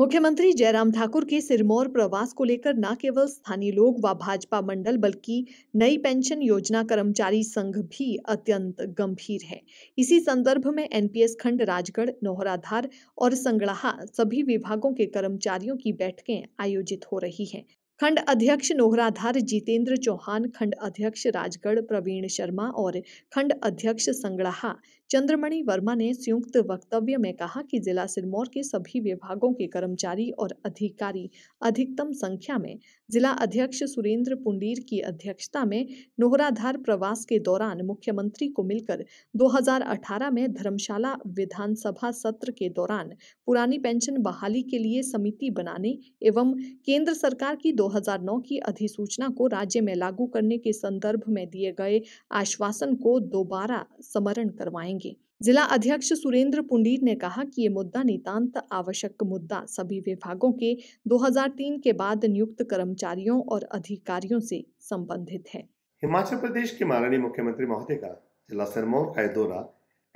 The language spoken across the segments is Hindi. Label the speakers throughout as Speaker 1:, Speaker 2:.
Speaker 1: मुख्यमंत्री जयराम ठाकुर के सिरमौर प्रवास को लेकर न केवल स्थानीय लोग व भाजपा मंडल बल्कि नई पेंशन योजना कर्मचारी संघ भी अत्यंत गंभीर है इसी संदर्भ में एनपीएस खंड राजगढ़ नोहराधार और संगड़ाहा सभी विभागों के कर्मचारियों की बैठकें आयोजित हो रही हैं खंड अध्यक्ष नोहराधार जितेंद्र चौहान खंड अध्यक्ष राजगढ़ प्रवीण शर्मा और खंड अध्यक्ष संगड़ाहा चंद्रमणि वर्मा ने संयुक्त वक्तव्य में कहा कि जिला सिरमौर के सभी विभागों के कर्मचारी और अधिकारी अधिकतम संख्या में जिला अध्यक्ष सुरेंद्र पुंडीर की अध्यक्षता में नोहराधार प्रवास के दौरान मुख्यमंत्री को मिलकर 2018 में धर्मशाला विधानसभा सत्र के दौरान पुरानी पेंशन बहाली के लिए समिति बनाने एवं केंद्र सरकार की दो 2009 की अधिसूचना को राज्य में लागू करने के संदर्भ में दिए गए आश्वासन को दोबारा स्मरण करवाएंगे जिला अध्यक्ष सुरेंद्र पुंडीर ने कहा कि ये मुद्दा नितांत आवश्यक मुद्दा सभी विभागों के 2003 के बाद नियुक्त कर्मचारियों और अधिकारियों से संबंधित है
Speaker 2: हिमाचल प्रदेश के माननीय मुख्यमंत्री महोदय का जिला सिरमौर का दौरा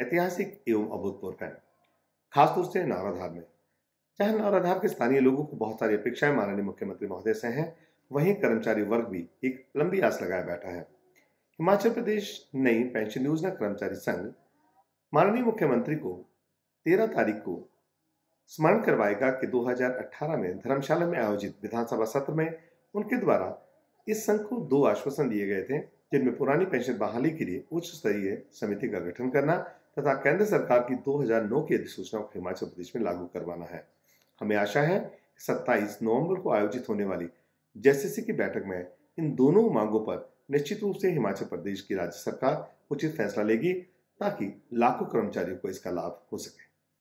Speaker 2: ऐतिहासिक एवं अभूतपूर्व है खासतौर से नाराधार में कहन और आधार के स्थानीय लोगों को बहुत सारी अपेक्षाएं माननीय मुख्यमंत्री महोदय से हैं वहीं कर्मचारी वर्ग भी एक लंबी आस लगाए बैठा है हिमाचल प्रदेश नई पेंशन योजना कर्मचारी संघ माननीय मुख्यमंत्री को तेरह तारीख को स्मरण करवाएगा कि 2018 में धर्मशाला में आयोजित विधानसभा सत्र में उनके द्वारा इस संघ को दो आश्वासन दिए गए थे जिनमें पुरानी पेंशन बहाली के लिए उच्च स्तरीय समिति का गठन करना तथा केंद्र सरकार की 2009 की अधिसूचना को हिमाचल प्रदेश में लागू करवाना है हमें आशा है 27 नवंबर को आयोजित होने वाली जेसीसी की बैठक में इन दोनों मांगों पर निश्चित रूप से हिमाचल प्रदेश की राज्य सरकार उचित फैसला लेगी ताकि लाखों कर्मचारियों को इसका लाभ हो सके